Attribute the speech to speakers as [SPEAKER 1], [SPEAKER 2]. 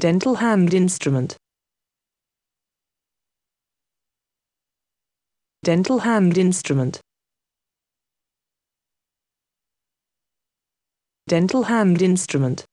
[SPEAKER 1] dental hand instrument dental hand instrument dental hand instrument